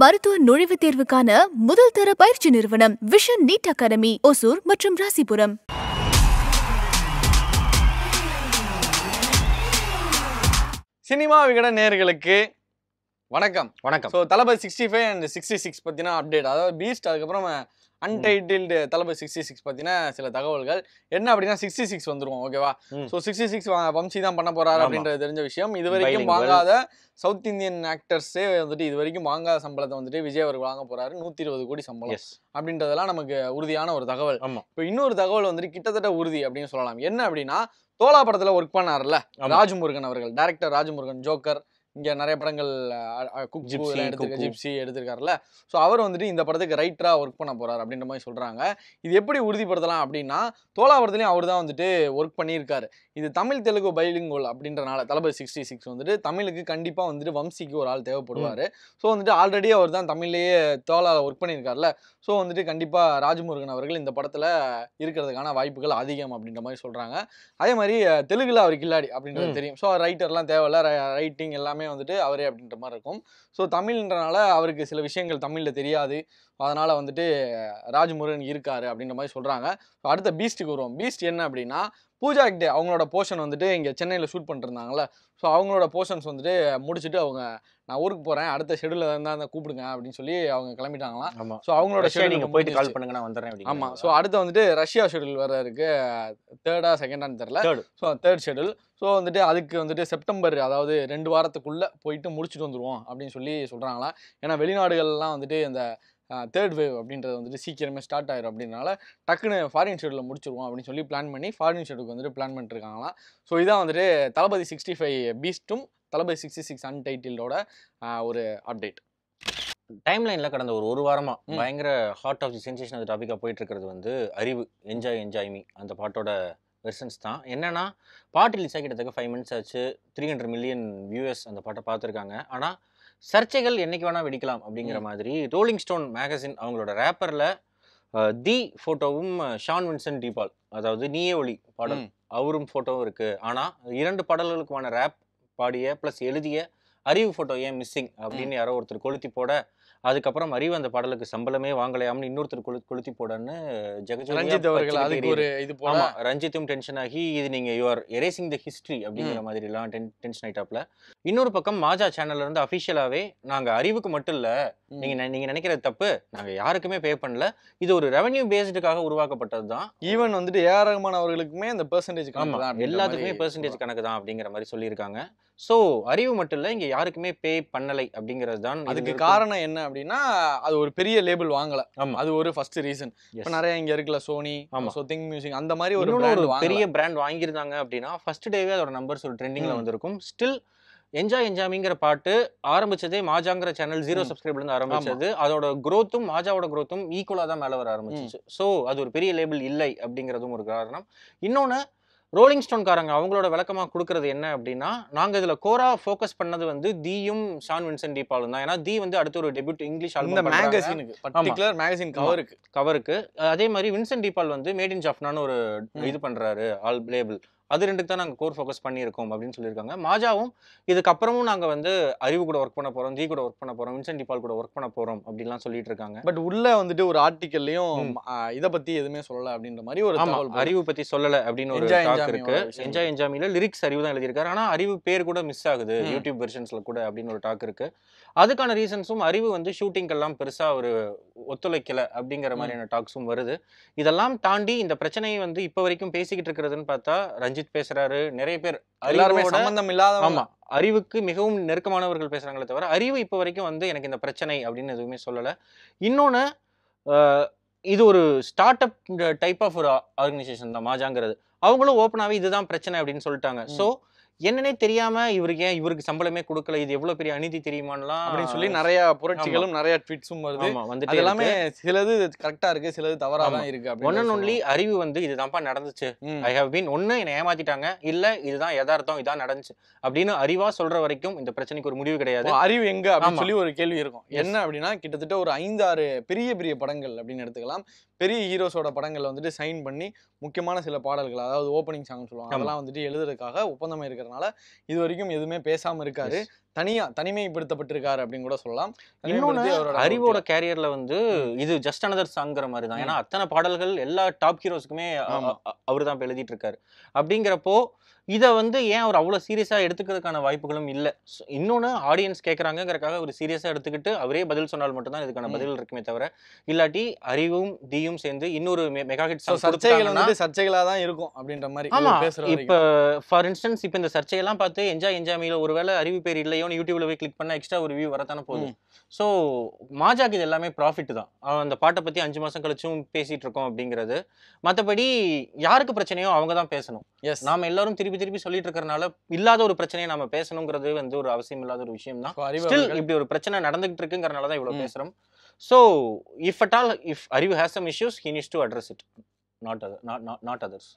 மருத்துவ நுழைவுத் தேர்வுக்கான முதல் தர பயிற்சி நிறுவனம் விஷன் நீட் அகாடமி ஒசூர் மற்றும் ராசிபுரம் சினிமா விகட நேர்களுக்கு வணக்கம் வணக்கம் so Thalapathy sixty five and sixty six பற்றினா அப்டேட் அதாவது பீஸ்ட் அதுக்கப்புறம் அன்டைட்டில்டு தளபதி சிக்ஸ்டி சிக்ஸ் பார்த்தீங்கன்னா சில தகவல்கள் என்ன அப்படின்னா சிக்ஸ்டி சிக்ஸ் வந்துருவோம் ஓகேவா ஸோ சிக்ஸ்டி சிக்ஸ் வம்சி தான் பண்ண போறாரு அப்படின்றது தெரிஞ்ச விஷயம் இது வரைக்கும் வாங்காத சவுத் இந்தியன் ஆக்டர்ஸே வந்துட்டு இது வரைக்கும் வாங்காத சம்பளத்தை வந்துட்டு விஜய் அவர் வாங்க போறாரு நூத்தி இருபது கோடி சம்பளம் அப்படின்றதெல்லாம் நமக்கு உறுதியான ஒரு தகவல் இப்போ இன்னொரு தகவல் வந்துட்டு கிட்டத்தட்ட உறுதி அப்படின்னு சொல்லலாம் என்ன அப்படின்னா தோலா படத்தில் ஒர்க் பண்ணார்ல ராஜமுருகன் அவர்கள் டேரக்டர் ராஜமுருகன் ஜோக்கர் இங்கே நிறைய படங்கள் குக் ஜிப்சி ஜிப்ஸி எடுத்திருக்காருல்ல ஸோ அவர் வந்துட்டு இந்த படத்துக்கு ரைட்டராக ஒர்க் பண்ண போகிறார் அப்படின்ற மாதிரி சொல்கிறாங்க இது எப்படி உறுதிப்படுத்தலாம் அப்படின்னா தோலாவரத்துலையும் அவர் தான் வந்துட்டு ஒர்க் பண்ணியிருக்காரு இது தமிழ் தெலுங்கு பைலிங்கோல் அப்படின்றனால தளபதி சிக்ஸ்டி சிக்ஸ் வந்துட்டு தமிழுக்கு கண்டிப்பாக வந்துட்டு வம்சிக்கு ஒரு ஆள் தேவைப்படுவார் ஸோ வந்துட்டு ஆல்ரெடி அவர் தான் தமிழ்லேயே தோலாவில் ஒர்க் பண்ணியிருக்காருல்ல ஸோ வந்துட்டு கண்டிப்பாக ராஜமுருகன் அவர்கள் இந்த படத்தில் இருக்கிறதுக்கான வாய்ப்புகள் அதிகம் அப்படின்ற மாதிரி சொல்கிறாங்க அதே மாதிரி தெலுங்குல அவர் கில்லாடி அப்படின்றது தெரியும் ஸோ ரைட்டர்லாம் தேவையில்ல ரைட்டிங் எல்லாமே எல்லாமே வந்துட்டு அவரே அப்படின்ற மாதிரி இருக்கும் ஸோ தமிழ்ன்றனால அவருக்கு சில விஷயங்கள் தமிழில் தெரியாது அதனால் வந்துட்டு ராஜ்முருகன் இருக்கார் அப்படின்ற மாதிரி சொல்கிறாங்க அடுத்த பீஸ்ட்டுக்கு வருவோம் பீஸ்ட் என்ன அப்படின்னா பூஜா ஹெக்டே அவங்களோட போர்ஷன் வந்துட்டு இங்கே சென்னையில் ஷூட் பண்ணிட்டுருந்தாங்கள ஸோ அவங்களோட போர்ஷன்ஸ் வந்துட்டு முடிச்சுட்டு அவங்க நான் ஊருக்கு போகிறேன் அடுத்த ஷெடியூலில் இருந்தால் தான் கூப்பிடுங்க அப்படின்னு சொல்லி அவங்க கிளம்பிட்டாங்களாம் ஆமாம் ஸோ அவங்களோட ஷெடியூல் நீங்கள் போயிட்டு கால் பண்ணுங்க நான் வந்துடுறேன் ஆமாம் ஸோ அடுத்து வந்துட்டு ரஷ்யா ஷெடியூல் வேறு இருக்குது தேர்டா செகண்டான்னு தெரில third so third schedule so வந்துட்டு அதுக்கு வந்துட்டு செப்டம்பர் அதாவது ரெண்டு வாரத்துக்குள்ளே போயிட்டு முடிச்சுட்டு வந்துடுவோம் அப்படின்னு சொல்லி சொல்கிறாங்களா ஏன்னா வெளிநாடுகள்லாம் வந்துட்டு இந்த தேர்ட் வேவ் அப்படின்றது வந்துட்டு சீக்கிரமே ஸ்டார்ட் ஆயிரும் அப்படின்னால டக்குன்னு ஃபாரின் ஷெட்யூலில் முடிச்சிருவோம் அப்படின்னு சொல்லி பிளான் பண்ணி ஃபாரின் ஷெட்யூலுக்கு வந்துட்டு பிளான் பண்ணிருக்காங்களா ஸோ இதான் வந்துட்டு தளபதி சிக்ஸ்டி ஃபைவ் பீஸ்ட்டும் தளபதி சிக்ஸ்டி சிக்ஸ் அன்டைட்டில்டோட ஒரு அப்டேட் டைம் லைனில் கடந்த ஒரு ஒரு வாரமாக பயங்கர ஹார்ட் ஆஃப் தி சென்சேஷன் அந்த டாப்பிக்காக போயிட்டு இருக்கிறது வந்து அறிவு என்ஜாய் என்ஜாய் மீ அந்த பாட்டோட வெர்ஷன்ஸ் தான் என்னென்னா பாட்டு ரிலீஸ் ஆகி கிட்டத்தக்க ஃபைவ் மினிட்ஸ் ஆச்சு த்ரீ ஹண்ட்ரட் மில்லியன் வியூஎஸ் அந்த பாட்டை பார்த்துருக்காங்க ஆனால் சர்ச்சைகள் என்னைக்கு வேணால் வெடிக்கலாம் அப்படிங்கிற மாதிரி ரோலிங் ஸ்டோன் மேகசின் அவங்களோட ரேப்பரில் தி ஃபோட்டோவும் ஷான் வின்சன் டிபால் அதாவது நீயே ஒளி பாடல் அவரும் ஃபோட்டோவும் இருக்குது ஆனால் இரண்டு பாடல்களுக்குமான ரேப் பாடிய ப்ளஸ் எழுதிய அறிவு ஃபோட்டோ ஏன் மிஸ்ஸிங் அப்படின்னு யாரோ ஒருத்தர் கொளுத்தி போட அதுக்கப்புறம் அறிவு அந்த பாடலுக்கு சம்பளமே வாங்கலையாம்னு இன்னொருத்தர் கொளுத்தி போடன்னு ஜெகஜோதி ரஞ்சித்தும் டென்ஷன் ஆகி இது நீங்க யூஆர் எரேசிங் த ஹிஸ்ட்ரி அப்படிங்கிற மாதிரிலாம் டென்ஷன் ஆயிட்டாப்ல இன்னொரு பக்கம் மாஜா சேனல்ல இருந்து அபிஷியலாவே நாங்க அறிவுக்கு மட்டும் இல்ல நீங்க நீங்க நினைக்கிறது தப்பு நாங்க யாருக்குமே பே பண்ணல இது ஒரு ரெவன்யூ பேஸ்டுக்காக உருவாக்கப்பட்டது தான் ஈவன் வந்துட்டு ஏஆர் ரஹ்மான் அவர்களுக்குமே அந்த பெர்சன்டேஜ் கணக்கு எல்லாத்துக்குமே பெர்சன்டேஜ் கணக்கு தான் அப்படிங்கிற மாதிரி சொல்லியிருக்காங்க ஸோ அறிவு மட்டும் இல்லை இங்கே யாருக்குமே பே பண்ணலை அப்படிங்கிறது தான் அதுக்கு காரணம் என்ன அப்படின்னா அது ஒரு பெரிய லேபிள் வாங்கல ஆமாம் அது ஒரு ஃபர்ஸ்ட் ரீசன் இப்போ நிறைய இங்கே இருக்கல சோனி ஆமாம் ஸோ திங் மியூசிக் அந்த மாதிரி ஒரு பெரிய பிராண்ட் வாங்கியிருந்தாங்க அப்படின்னா ஃபர்ஸ்ட் டேவே அதோட நம்பர்ஸ் ஒரு ட்ரெண்டிங்கில் வந்திருக்கும் ஸ்டில் என்ஜாய் என்ஜாமிங்கிற பாட்டு ஆரம்பிச்சதே மாஜாங்கிற சேனல் ஜீரோ சப்ஸ்கிரைப்ல இருந்து ஆரம்பிச்சது அதோட க்ரோத்தும் மாஜாவோட க்ரோத்தும் ஈக்குவலாக தான் மேலே வர ஆரம்பிச்சிச்சு ஸோ அது ஒரு பெரிய லேபிள் இல்லை அப்படிங்கிறதும் ஒரு காரணம் இன்னொன்று ரோலிங் ஸ்டோன் காரங்க அவங்களோட விளக்கமாக கொடுக்கறது என்ன அப்படின்னா நாங்கள் இதில் கோரா ஃபோக்கஸ் பண்ணது வந்து தீயும் ஷான் வின்சன் டீபாலும் தான் ஏன்னா தி வந்து அடுத்த ஒரு டெபியூட் இங்கிலீஷ் ஆல்பம் மேகசினுக்கு மேகசின் கவருக்கு கவருக்கு அதே மாதிரி வின்சென்ட் டீபால் வந்து மேட் இன் ஜாஃப்னான்னு ஒரு இது பண்ணுறாரு ஆல் லேபிள் அது ரெண்டுக்கு தான் நாங்கள் கோர் ஃபோக்கஸ் பண்ணியிருக்கோம் அப்படின்னு சொல்லியிருக்காங்க மாஜாவும் இதுக்கப்புறமும் நாங்கள் வந்து அறிவு கூட ஒர்க் பண்ண போகிறோம் ஜி கூட ஒர்க் பண்ண போகிறோம் வின்சென்ட் டிபால் கூட ஒர்க் பண்ண போகிறோம் அப்படின்லாம் சொல்லிட்டு இருக்காங்க பட் உள்ளே வந்துட்டு ஒரு ஆர்டிக்கல்லையும் இதை பற்றி எதுவுமே சொல்லலை அப்படின்ற மாதிரி ஒரு அறிவு பற்றி சொல்லலை அப்படின்னு ஒரு டாக் இருக்கு என்ஜாய் என்ஜாமியில் லிரிக்ஸ் அறிவு தான் எழுதியிருக்காரு ஆனால் அறிவு பேர் கூட மிஸ் ஆகுது யூடியூப் வெர்ஷன்ஸில் கூட அப்படின்னு ஒரு டாக் இருக்கு அதுக்கான ரீசன்ஸும் அறிவு வந்து ஷூட்டிங்கெல்லாம் பெருசாக ஒரு ஒத்துழைக்கலை அப்படிங்கிற மாதிரியான டாக்ஸும் வருது இதெல்லாம் தாண்டி இந்த பிரச்சனையை வந்து இப்போ வரைக்கும் பேசிக்கிட்டு இருக்கிறதுன்னு பார்த்தா ரஞ்சித் அஜித் பேசுறாரு நிறைய பேர் எல்லாருமே சம்பந்தம் இல்லாத ஆமா அறிவுக்கு மிகவும் நெருக்கமானவர்கள் பேசுறாங்களே தவிர அறிவு இப்ப வரைக்கும் வந்து எனக்கு இந்த பிரச்சனை அப்படின்னு எதுவுமே சொல்லல இன்னொன்னு இது ஒரு ஸ்டார்ட் அப் டைப் ஆஃப் ஒரு ஆர்கனைசேஷன் தான் மாஜாங்கிறது அவங்களும் ஓப்பனாகவே இதுதான் பிரச்சனை அப்படின்னு சொல்லிட்டாங்க ஸோ என்னன்னே தெரியாம இவருக்கு ஏன் இவருக்கு சம்பளமே கொடுக்கல இது எவ்வளவு பெரிய அநீதி தெரியுமான்லாம் அப்படின்னு சொல்லி நிறைய புரட்சிகளும் நிறைய ட்வீட்ஸும் வருது வந்துட்டு எல்லாமே சிலது கரெக்டா இருக்கு சிலது தவறாக தான் இருக்கு ஒன் அண்ட் ஒன்லி அறிவு வந்து இதுதான்ப்பா நடந்துச்சு ஐ ஹவ் பீன் ஒன்னு என்ன ஏமாத்திட்டாங்க இல்ல இதுதான் யதார்த்தம் இதான் நடந்துச்சு அப்படின்னு அறிவா சொல்ற வரைக்கும் இந்த பிரச்சனைக்கு ஒரு முடிவு கிடையாது அறிவு எங்க அப்படின்னு சொல்லி ஒரு கேள்வி இருக்கும் என்ன அப்படின்னா கிட்டத்தட்ட ஒரு ஐந்து ஆறு பெரிய பெரிய படங்கள் அப்படின்னு எடுத்துக்கலாம் பெரிய ஹீரோஸோட படங்களை வந்துட்டு சைன் பண்ணி முக்கியமான சில பாடல்கள் அதாவது ஓப்பனிங் சாங்னு சொல்லுவாங்க அதெல்லாம் வந்துட்டு எழுதுறதுக்காக ஒப்பந்தம் இருக்கிறதுனால இது வரைக்கும் எதுவுமே பேசாமல் இருக்காரு தனியா தனிமைப்படுத்தப்பட்டிருக்காரு அப்படின்னு கூட சொல்லலாம் அறிவோட கேரியர்ல வந்து இது ஜஸ்ட் அனதர் சாங்கிற மாதிரி தான் ஏன்னா அத்தனை பாடல்கள் எல்லா டாப் ஹீரோஸ்க்குமே அவர் தான் இப்போ எழுதிட்டு இருக்காரு அப்படிங்கிறப்போ இதை வந்து ஏன் அவர் அவ்வளோ சீரியஸாக எடுத்துக்கிறதுக்கான வாய்ப்புகளும் இல்லை இன்னொன்று ஆடியன்ஸ் கேட்குறாங்கிறக்காக அவர் சீரியஸாக எடுத்துக்கிட்டு அவரே பதில் சொன்னால் மட்டும்தான் இதுக்கான பதில் இருக்குமே தவிர இல்லாட்டி அறிவும் தீயும் சேர்ந்து இன்னொரு மெகா ஹிட் சர்ச்சைகள் வந்து சர்ச்சைகளாக தான் இருக்கும் அப்படின்ற மாதிரி ஆமாம் இப்போ ஃபார் இன்ஸ்டன்ஸ் இப்போ இந்த சர்ச்சையெல்லாம் பார்த்து என்ஜாய் என்ஜாமியில் ஒருவேளை அறிவு பேர் இல்லை செய்யணும் யூடியூப்ல போய் கிளிக் பண்ணா எக்ஸ்ட்ரா ஒரு வியூ வரத்தானே போதும் சோ மாஜாக்கு இது எல்லாமே ப்ராஃபிட் தான் அந்த பாட்டை பத்தி அஞ்சு மாசம் கழிச்சும் பேசிட்டு இருக்கோம் அப்படிங்கிறது மத்தபடி யாருக்கு பிரச்சனையோ அவங்க தான் பேசணும் எஸ் நாம எல்லாரும் திருப்பி திருப்பி சொல்லிட்டு இருக்கிறனால இல்லாத ஒரு பிரச்சனையை நாம பேசணுங்கிறது வந்து ஒரு அவசியம் இல்லாத ஒரு விஷயம் தான் இப்படி ஒரு பிரச்சனை நடந்துகிட்டு இருக்குங்கிறனால தான் இவ்வளவு பேசுறோம் so if at all if Arivu has some issues he needs to address it not other not not others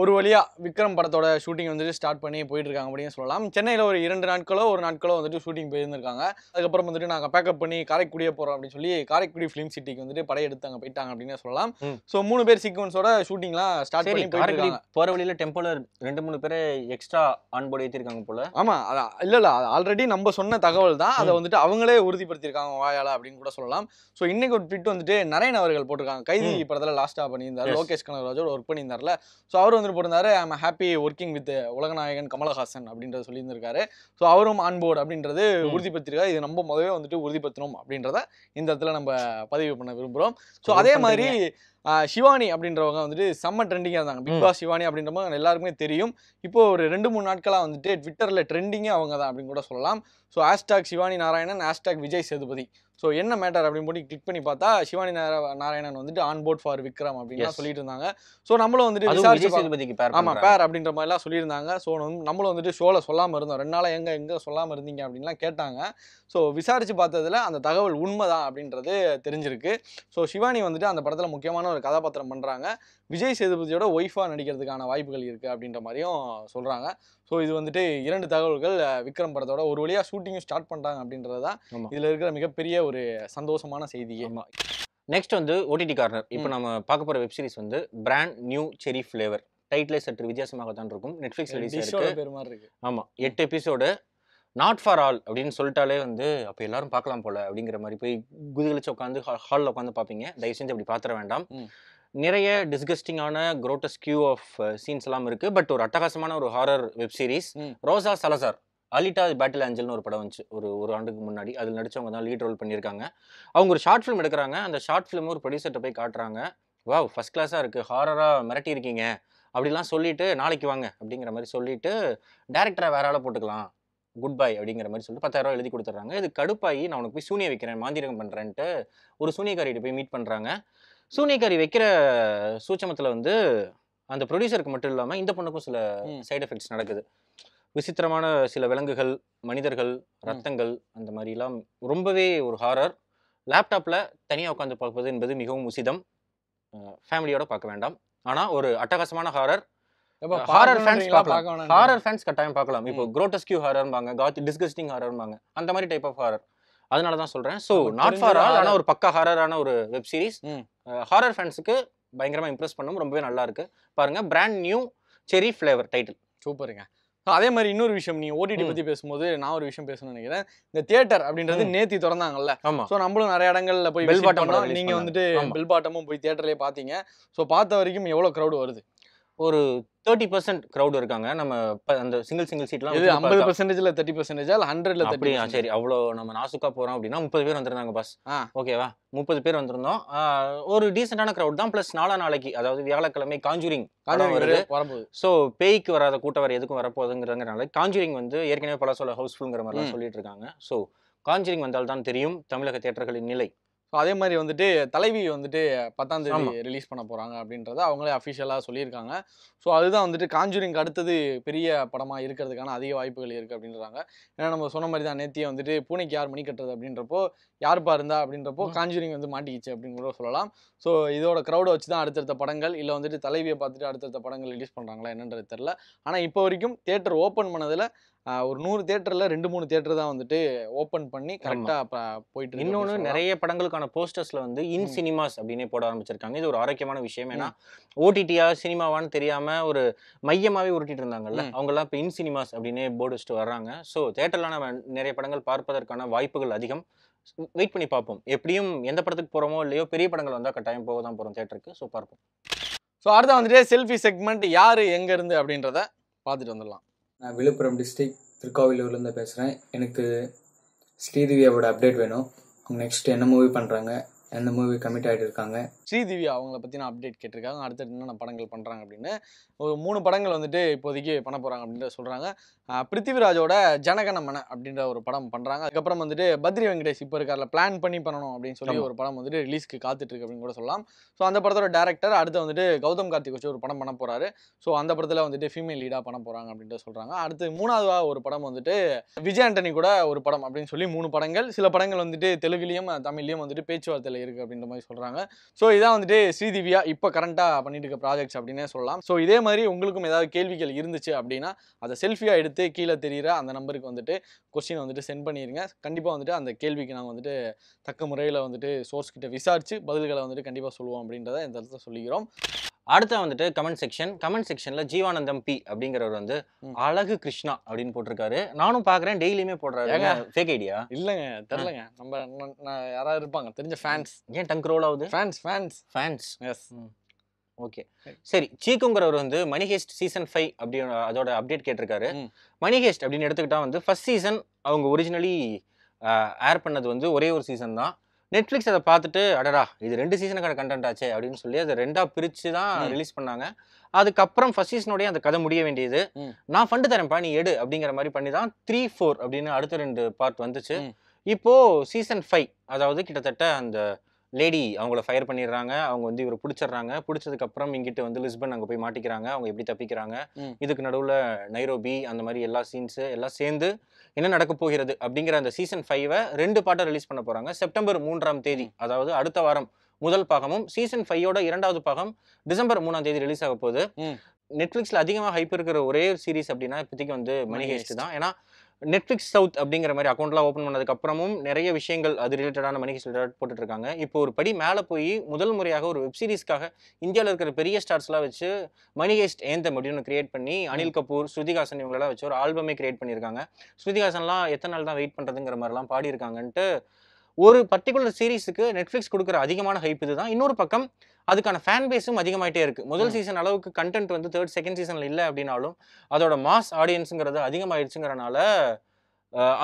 ஒரு வழியாக விக்ரம் படத்தோட ஷூட்டிங் வந்துட்டு ஸ்டார்ட் பண்ணி போயிட்டு இருக்காங்க அப்படின்னு சொல்லலாம் சென்னையில் ஒரு இரண்டு நாட்களோ ஒரு நாட்களோ வந்துட்டு ஷூட்டிங் போயிருந்திருக்காங்க அதுக்கப்புறம் வந்துட்டு நாங்கள் பேக்கப் பண்ணி காரைக்குடியே போகிறோம் அப்படின்னு சொல்லி காரைக்குடி ஃபிலிம் சிட்டிக்கு வந்துட்டு படையெடுத்து அங்கே போயிட்டாங்க அப்படின்னு சொல்லலாம் ஸோ மூணு பேர் சீக்வன்ஸோட ஷூட்டிங்லாம் ஸ்டார்ட் பண்ணி போயிருக்காங்க போகிற வழியில் டெம்போல ரெண்டு மூணு பேர் எக்ஸ்ட்ரா போர்டு ஏற்றிருக்காங்க போல ஆமாம் அதான் இல்லை இல்லை ஆல்ரெடி நம்ம சொன்ன தகவல் தான் அதை வந்துட்டு அவங்களே உறுதிப்படுத்தியிருக்காங்க வாயால் அப்படின்னு கூட சொல்லலாம் ஸோ இன்னைக்கு ஒரு ட்விட் வந்துட்டு நரேன் அவர்கள் போட்டிருக்காங்க கைதி படத்தில் லாஸ்ட்டாக பண்ணியிருந்தார் லோகேஷ் கனகராஜோட ஒர்க் பண்ணியிருந்தார்ல ஸோ அவர் வந்து போட்டிருந்தாரு ஐம் ஹாப்பி ஒர்க்கிங் வித் உலகநாயகன் கமலஹாசன் அப்படின்றத சொல்லியிருந்திருக்காரு ஸோ அவரும் போர்டு அப்படின்றது உறுதிப்படுத்திருக்காரு இது நம்ம முதவே வந்துட்டு உறுதிப்படுத்தணும் அப்படின்றத இந்த இடத்துல நம்ம பதிவு பண்ண விரும்புகிறோம் ஸோ அதே மாதிரி சிவானி அப்படின்றவங்க வந்துட்டு செம்ம ட்ரெண்டிங்காக இருந்தாங்க பிக் பாஸ் சிவானி அப்படின்றவங்க எல்லாருக்குமே தெரியும் இப்போ ஒரு ரெண்டு மூணு நாட்களாக வந்துட்டு ட்விட்டரில் ட்ரெண்டிங்கே அவங்க தான் அப்படின்னு கூட சொல்லலாம் so hashtag Shivani Narayanan hashtag Vijay Sethupathi so என்ன மேட்டர் அப்படின்னு போட்டு கிளிக் பண்ணி பார்த்தா சிவானி நாராயணன் வந்துட்டு ஆன் போர்ட் ஃபார் விக்ரம் அப்படின்னு சொல்லிட்டு இருந்தாங்க ஸோ நம்மளும் வந்துட்டு விசாரிச்சு பேர் ஆமாம் பேர் அப்படின்ற மாதிரிலாம் சொல்லியிருந்தாங்க ஸோ நம்மளும் வந்துட்டு ஷோவில் சொல்லாமல் இருந்தோம் ரெண்டு நாளாக எங்கே எங்கே சொல்லாமல் இருந்தீங்க அப்படின்லாம் கேட்டாங்க ஸோ விசாரிச்சு பார்த்ததில் அந்த தகவல் உண்மைதான் அப்படின்றது தெரிஞ்சிருக்கு ஸோ சிவானி வந்துட்டு அந்த படத்தில் முக்கியமான ஒரு ஒரு கதாபாத்திரம் பண்ணுறாங்க விஜய் சேதுபதியோட ஒய்ஃபாக நடிக்கிறதுக்கான வாய்ப்புகள் இருக்குது அப்படின்ற மாதிரியும் சொல்கிறாங்க ஸோ இது வந்துட்டு இரண்டு தகவல்கள் விக்ரம் படத்தோட ஒரு வழியாக ஷூட்டிங்கும் ஸ்டார்ட் பண்ணுறாங்க அப்படின்றது தான் இதில் இருக்கிற மிகப்பெரிய ஒரு சந்தோஷமான செய்தியே நெக்ஸ்ட் வந்து ஓடிடி கார்னர் இப்போ நம்ம பார்க்க போகிற வெப்சீரிஸ் வந்து பிராண்ட் நியூ செரி ஃப்ளேவர் டைட்டிலே சற்று வித்தியாசமாக தான் இருக்கும் நெட்ஃப்ளிக்ஸ் ரிலீஸ் இருக்கு இருக்கு ஆமாம் எட்டு எபிசோடு நாட் ஃபார் ஆல் அப்படின்னு சொல்லிட்டாலே வந்து அப்போ எல்லாரும் பார்க்கலாம் போல அப்படிங்கிற மாதிரி போய் குதிகலிச்சு உட்காந்து ஹாலில் உட்காந்து பார்ப்பீங்க தயவு செஞ்சு அப்படி பார்த்துட வேண்டாம் நிறைய டிஸ்கஸ்டிங்கான கியூ ஆஃப் சீன்ஸ் எல்லாம் இருக்குது பட் ஒரு அட்டகாசமான ஒரு horror web series Rosa Salazar Alita Battle ஆஞ்சல்னு ஒரு படம் வந்துச்சு ஒரு ஒரு ஆண்டுக்கு முன்னாடி அதில் நடிச்சவங்க தான் லீட் ரோல் பண்ணியிருக்காங்க அவங்க ஒரு ஷார்ட் ஃபிலிம் எடுக்கிறாங்க அந்த ஷார்ட் ஃபிலிம் ஒரு ப்ரொடியூசர்கிட்ட போய் காட்டுறாங்க வா ஃபஸ்ட் கிளாஸாக இருக்குது ஹாரராக மிரட்டி இருக்கீங்க அப்படிலாம் சொல்லிட்டு நாளைக்கு வாங்க அப்படிங்கிற மாதிரி சொல்லிட்டு டேரக்டரை வேற ஆளை போட்டுக்கலாம் குட் பை அப்படிங்கிற மாதிரி சொல்லிட்டு பத்தாயிரம் எழுதி கொடுத்துட்றாங்க இது கடுப்பாகி நான் உனக்கு போய் சூனிய வைக்கிறேன் மாந்திரகம் பண்ணுறேன்ட்டு ஒரு சூனியக்காரிகிட்ட போய் மீட் பண்ணுறாங்க சூனியக்காரி வைக்கிற சூச்சமத்தில் வந்து அந்த ப்ரொடியூசருக்கு மட்டும் இல்லாமல் இந்த பொண்ணுக்கும் சில சைடு எஃபெக்ட்ஸ் நடக்குது விசித்திரமான சில விலங்குகள் மனிதர்கள் ரத்தங்கள் அந்த மாதிரிலாம் ரொம்பவே ஒரு ஹாரர் லேப்டாப்பில் தனியாக உட்காந்து பார்ப்பது என்பது மிகவும் உசிதம் ஃபேமிலியோடு பார்க்க வேண்டாம் ஆனால் ஒரு அட்டகாசமான ஹாரர் ஹாரர் ஃபேன்ஸ் பார்க்கலாம் ஹாரர் ஃபேன்ஸ் கட்டாயம் இப்போ டிஸ்கஸ்டிங் அந்த மாதிரி டைப் ஆஃப் ஹாரர் அதனால தான் ஸோ ஃபார் ஆல் ஆனால் ஒரு ஹாரரான ஒரு வெப் சீரிஸ் ஹாரர் இம்ப்ரெஸ் ரொம்பவே நல்லா இருக்கு பாருங்க brand new cherry flavour title அதே மாதிரி இன்னொரு விஷயம் நீ ஓடிடி பத்தி பேசும்போது நான் ஒரு விஷயம் நினைக்கிறேன் இந்த தியேட்டர் அப்படின்றது நேத்தி திறந்தாங்கல்ல ஸோ நம்மளும் நிறைய இடங்கள்ல போய் நீங்க வந்துட்டு போய் ஸோ பார்த்த வரைக்கும் எவ்வளவு க்ரௌட் வருது ஒரு தேர்ட்டி பர்சன்ட் க்ரௌட் இருக்காங்க நம்ம அந்த சிங்கிள் சிங்கிள் சீட்லாம் இது ஐம்பது பர்சன்டேஜில் தேர்ட்டி பர்சன்டேஜ் இல்லை ஹண்ட்ரட்ல தேர்ட்டி சரி அவ்வளோ நம்ம நாசுக்கா போகிறோம் அப்படின்னா முப்பது பேர் வந்திருந்தாங்க பஸ் ஓகேவா முப்பது பேர் வந்திருந்தோம் ஒரு டீசென்டான க்ரௌட் தான் ப்ளஸ் நாலா நாளைக்கு அதாவது வியாழக்கிழமை காஞ்சூரிங் வருது ஸோ பேய்க்கு வராத வர எதுக்கும் வரப்போகுதுங்கிறதுனால காஞ்சூரிங் வந்து ஏற்கனவே பல சொல்ல ஹவுஸ்ஃபுல்ங்கிற மாதிரிலாம் சொல்லிட்டு இருக்காங்க ஸோ காஞ்சூரிங் வந்தால் தான் தெரியும் தமிழக தேட்டர்களின் நிலை ஸோ அதே மாதிரி வந்துட்டு தலைவி வந்துட்டு பத்தாம் தேதி ரிலீஸ் பண்ண போகிறாங்க அப்படின்றத அவங்களே அஃபிஷியலாக சொல்லியிருக்காங்க ஸோ அதுதான் வந்துட்டு காஞ்சூரிங் அடுத்தது பெரிய படமாக இருக்கிறதுக்கான அதிக வாய்ப்புகள் இருக்குது அப்படின்றாங்க ஏன்னா நம்ம சொன்ன மாதிரி தான் நேத்தியே வந்துட்டு பூனைக்கு யார் மணி கட்டுறது அப்படின்றப்போ யார் இருந்தா அப்படின்றப்போ காஞ்சூரிங் வந்து மாட்டிக்கிச்சு அப்படின்னு கூட சொல்லலாம் ஸோ இதோட க்ரௌடை வச்சு தான் அடுத்தடுத்த படங்கள் இல்லை வந்துட்டு தலைவியை பார்த்துட்டு அடுத்தடுத்த படங்கள் ரிலீஸ் பண்ணுறாங்களா என்னன்றது தெரில ஆனால் இப்போ வரைக்கும் தேட்டர் ஓப்பன் பண்ணதில் ஒரு நூறு தேட்டரில் ரெண்டு மூணு தேட்டர் தான் வந்துட்டு ஓப்பன் பண்ணி கரெக்டாக போயிட்டு இன்னொன்று நிறைய படங்களுக்கான போஸ்டர்ஸில் வந்து இன் சினிமாஸ் அப்படின்னே போட ஆரம்பிச்சிருக்காங்க இது ஒரு ஆரோக்கியமான விஷயம் ஏன்னா ஓடிடியா சினிமாவான்னு தெரியாமல் ஒரு மையமாகவே உருட்டிட்டு இருந்தாங்கல்ல அவங்கெல்லாம் இப்போ இன் சினிமாஸ் அப்படின்னே போர்டு வச்சுட்டு வர்றாங்க ஸோ தேட்டரில் நம்ம நிறைய படங்கள் பார்ப்பதற்கான வாய்ப்புகள் அதிகம் வெயிட் பண்ணி பார்ப்போம் எப்படியும் எந்த படத்துக்கு போகிறோமோ இல்லையோ பெரிய படங்கள் வந்தால் கட்டாயம் போக தான் போகிறோம் தேட்டருக்கு ஸோ பார்ப்போம் ஸோ அடுத்த வந்துட்டு செல்ஃபி செக்மெண்ட் யார் எங்கேருந்து அப்படின்றத பார்த்துட்டு வந்துடலாம் நான் விழுப்புரம் டிஸ்ட்ரிக் திருக்கோவிலூர்லேருந்து பேசுகிறேன் எனக்கு ஸ்ரீதேவியாவோட அப்டேட் வேணும் அவங்க நெக்ஸ்ட் என்ன மூவி பண்ணுறாங்க இந்த மூவி கமிட் ஆகிட்டு இருக்காங்க ஸ்ரீதேவி அவங்கள பற்றின அப்டேட் கேட்டிருக்காங்க அடுத்தது என்னென்ன படங்கள் பண்ணுறாங்க அப்படின்னு ஒரு மூணு படங்கள் வந்துட்டு இப்போதைக்கு பண்ண போகிறாங்க அப்படின்ட்டு சொல்கிறாங்க பிருத்திவிராஜோட ஜனகணமன அப்படின்ற ஒரு படம் பண்ணுறாங்க அதுக்கப்புறம் வந்துட்டு பத்ரி வெங்கடேஷ் இப்போ இருக்கார்ல பிளான் பண்ணி பண்ணணும் அப்படின்னு சொல்லி ஒரு படம் வந்துட்டு ரிலீஸ்க்கு காத்துட்ருக்கு அப்படின்னு கூட சொல்லலாம் ஸோ அந்த படத்தோட டேரக்டர் அடுத்து வந்துட்டு கௌதம் கார்த்திக் வச்சு ஒரு படம் பண்ண போகிறாரு ஸோ அந்த படத்தில் வந்துட்டு ஃபீமேல் லீடாக பண்ண போகிறாங்க அப்படின்ட்டு சொல்கிறாங்க அடுத்து மூணாவதாக ஒரு படம் வந்துட்டு விஜய் ஆண்டனி கூட ஒரு படம் அப்படின்னு சொல்லி மூணு படங்கள் சில படங்கள் வந்துட்டு தெலுங்குலேயும் தமிழ்லேயும் வந்துட்டு பேச்சுவார்த்தையில் நிலையில் இருக்குது அப்படின்ற மாதிரி சொல்கிறாங்க ஸோ இதான் வந்துட்டு ஸ்ரீதிவியா இப்போ கரண்ட்டாக பண்ணிட்டு இருக்க ப்ராஜெக்ட்ஸ் அப்படின்னே சொல்லலாம் ஸோ இதே மாதிரி உங்களுக்கும் ஏதாவது கேள்விகள் இருந்துச்சு அப்படின்னா அதை செல்ஃபியாக எடுத்து கீழே தெரிகிற அந்த நம்பருக்கு வந்துட்டு கொஸ்டின் வந்துட்டு சென்ட் பண்ணிடுங்க கண்டிப்பாக வந்துட்டு அந்த கேள்விக்கு நாங்கள் வந்துட்டு தக்க முறையில் வந்துட்டு சோர்ஸ் கிட்ட விசாரித்து பதில்களை வந்துட்டு கண்டிப்பாக சொல்லுவோம் அப்படின்றத இந்த இடத்துல சொல்லிக்கிறோம் அடுத்த வந்துட்டு கமெண்ட் செக்ஷன் கமெண்ட் செக்ஷன்ல ஜீவானந்தம் பி அப்படிங்கிறவர் வந்து அழகு கிருஷ்ணா அப்படின்னு போட்டிருக்காரு நானும் பாக்குறேன் டெய்லியுமே போடுறாரு ஃபேக் ஐடியா இல்லங்க தெரியலங்க நம்ம யாராவது இருப்பாங்க தெரிஞ்ச ஃபேன்ஸ் ஏன் டங்க் ரோல் ஆகுது fans fans fans yes okay சரி சீக்குங்கிறவர் வந்து மணிஹேஸ்ட் சீசன் ஃபைவ் அப்படி அதோட அப்டேட் கேட்டிருக்காரு மணிஹேஸ்ட் அப்படின்னு எடுத்துக்கிட்டா வந்து ஃபர்ஸ்ட் சீசன் அவங்க ஒரிஜினலி ஏர் பண்ணது வந்து ஒரே ஒரு சீசன் தான் நெட்ஃப்ளிக்ஸ் அதை பார்த்துட்டு அடடா இது ரெண்டு சீசனுக்கான கண்டென்ட் ஆச்சு அப்படின்னு சொல்லி அதை ரெண்டாக பிரித்து தான் ரிலீஸ் பண்ணாங்க அதுக்கப்புறம் ஃபர்ஸ்ட் சீசனோடய அந்த கதை முடிய வேண்டியது நான் ஃபண்டு தரேன்ப்பா நீ எடு அப்படிங்கிற மாதிரி பண்ணி தான் த்ரீ ஃபோர் அப்படின்னு அடுத்த ரெண்டு பார்ட் வந்துச்சு இப்போது சீசன் ஃபைவ் அதாவது கிட்டத்தட்ட அந்த லேடி அவங்கள ஃபயர் பண்ணிடுறாங்க அவங்க வந்து இவர் பிடிச்சிடுறாங்க பிடிச்சதுக்கப்புறம் இங்கிட்டு வந்து லிஸ்பன் அங்கே போய் மாட்டிக்கிறாங்க அவங்க எப்படி தப்பிக்கிறாங்க இதுக்கு நடுவில் நைரோபி அந்த மாதிரி எல்லா சீன்ஸு எல்லாம் சேர்ந்து என்ன நடக்க போகிறது அப்படிங்கிற அந்த சீசன் ஃபைவை ரெண்டு பாட்டை ரிலீஸ் பண்ண போகிறாங்க செப்டம்பர் மூன்றாம் தேதி அதாவது அடுத்த வாரம் முதல் பாகமும் சீசன் ஃபைவோட இரண்டாவது பாகம் டிசம்பர் மூணாம் தேதி ரிலீஸ் ஆக போகுது நெட்ஃப்ளிக்ஸில் அதிகமாக ஹைப் இருக்கிற ஒரே சீரிஸ் அப்படின்னா இப்போதைக்கு வந்து மணி ஹேஸ்ட் தான் ஏன்னா நெட்ஃப்ளிக்ஸ் சவுத் அப்படிங்கிற மாதிரி அக்கௌண்ட்லாம் ஓப்பன் பண்ணதுக்கப்புறமும் நிறைய விஷயங்கள் அது ரிலேட்டடான மணிக்கு ரிலேட்டட் போட்டுட்ருக்காங்க இப்போ ஒரு படி மேலே போய் முதல் முறையாக ஒரு வெப்சீரிஸ்க்காக இந்தியாவில் இருக்கிற பெரிய ஸ்டார்ஸ்லாம் வச்சு மணிகேஸ்ட் ஏந்தம் அப்படின்னு கிரியேட் பண்ணி அனில் கபூர் ஸ்ருதிகாசன் இவங்களெல்லாம் வச்சு ஒரு ஆல்பமே கிரியேட் பண்ணியிருக்காங்க ஸ்ருதிகாசன்லாம் எத்தனை நாள் தான் வெயிட் பண்ணுறதுங்கிற மாதிரிலாம் பாடியிருக்காங்கன்ட்டு ஒரு பர்டிகுலர் சீரீஸுக்கு நெட்ஃப்ளிக்ஸ் கொடுக்குற அதிகமான ஹைப் இது தான் இன்னொரு பக்கம் அதுக்கான ஃபேன் பேஸும் அதிகமாயிட்டே இருக்கு முதல் சீசன் அளவுக்கு கண்டென்ட் வந்து தேர்ட் செகண்ட் சீசனில் இல்லை அப்படின்னாலும் அதோட மாஸ் ஆடியன்ஸுங்கிறது அதிகமாயிடுச்சுங்கிறனால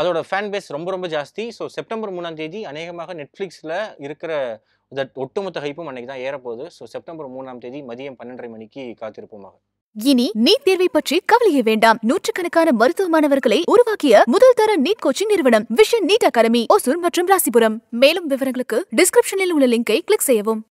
அதோட ஃபேன் பேஸ் ரொம்ப ரொம்ப ஜாஸ்தி ஸோ செப்டம்பர் மூணாம் தேதி அநேகமாக நெட்ஃப்ளிக்ஸில் இருக்கிற ஒட்டுமொத்த ஹைப்பும் அன்னைக்கு தான் ஏறப்போகுது ஸோ செப்டம்பர் மூணாம் தேதி மதியம் பன்னெண்டரை மணிக்கு காத்திருப்போமாக இனி நீட் தேர்வை பற்றி கவலைய வேண்டாம் நூற்றுக்கணக்கான மருத்துவ மாணவர்களை உருவாக்கிய முதல் தர நீட் கோச்சிங் நிறுவனம் விஷன் நீட் அகாடமி ஒசூர் மற்றும் ராசிபுரம் மேலும் விவரங்களுக்கு டிஸ்கிரிப்ஷனில் உள்ள லிங்கை கிளிக் செய்யவும்